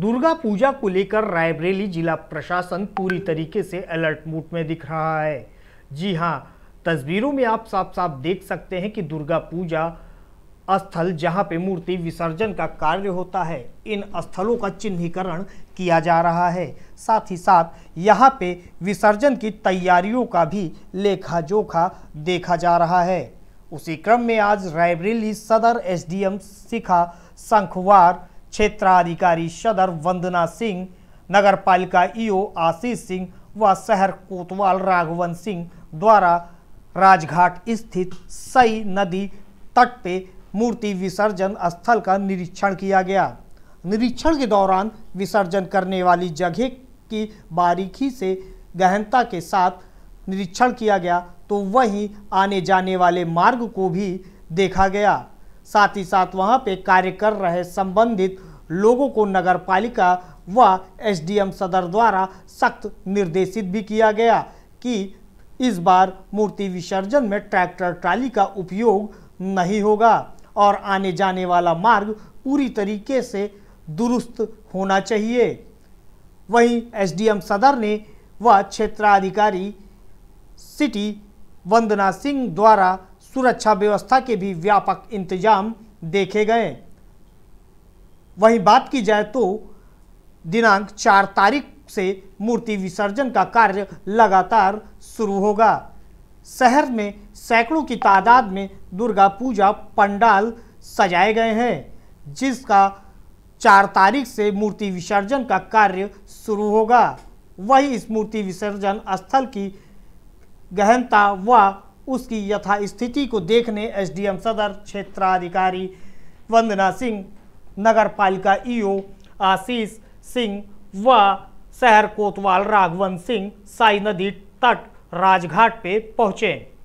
दुर्गा पूजा को लेकर रायबरेली जिला प्रशासन पूरी तरीके से अलर्ट मूड में दिख रहा है जी हाँ तस्वीरों में आप साफ साफ देख सकते हैं कि दुर्गा पूजा स्थल जहां पे मूर्ति विसर्जन का कार्य होता है इन स्थलों का चिन्हीकरण किया जा रहा है साथ ही साथ यहां पे विसर्जन की तैयारियों का भी लेखा जोखा देखा जा रहा है उसी क्रम में आज रायबरेली सदर एसडीएम शिखा शंखवार क्षेत्राधिकारी सदर वंदना सिंह नगर पालिका ईओ आशीष सिंह व शहर कोतवाल राघवन सिंह द्वारा राजघाट स्थित सई नदी तट पे मूर्ति विसर्जन स्थल का निरीक्षण किया गया निरीक्षण के दौरान विसर्जन करने वाली जगह की बारीकी से गहनता के साथ निरीक्षण किया गया तो वहीं आने जाने वाले मार्ग को भी देखा गया साथ ही साथ वहां पे कार्य कर रहे संबंधित लोगों को नगर पालिका व एसडीएम सदर द्वारा सख्त निर्देशित भी किया गया कि इस बार मूर्ति विसर्जन में ट्रैक्टर ट्राली का उपयोग नहीं होगा और आने जाने वाला मार्ग पूरी तरीके से दुरुस्त होना चाहिए वहीं एसडीएम सदर ने व क्षेत्राधिकारी सिटी वंदना सिंह द्वारा सुरक्षा व्यवस्था के भी व्यापक इंतजाम देखे गए वहीं बात की जाए तो दिनांक चार तारीख से मूर्ति विसर्जन का कार्य लगातार शुरू होगा शहर में सैकड़ों की तादाद में दुर्गा पूजा पंडाल सजाए गए हैं जिसका चार तारीख से मूर्ति विसर्जन का कार्य शुरू होगा वहीं इस मूर्ति विसर्जन स्थल की गहनता व उसकी यथास्थिति को देखने एसडीएम सदर क्षेत्राधिकारी वंदना सिंह नगर पालिका ईओ आशीष सिंह व शहर कोतवाल राघवन सिंह साई नदी तट राजघाट पे पहुंचे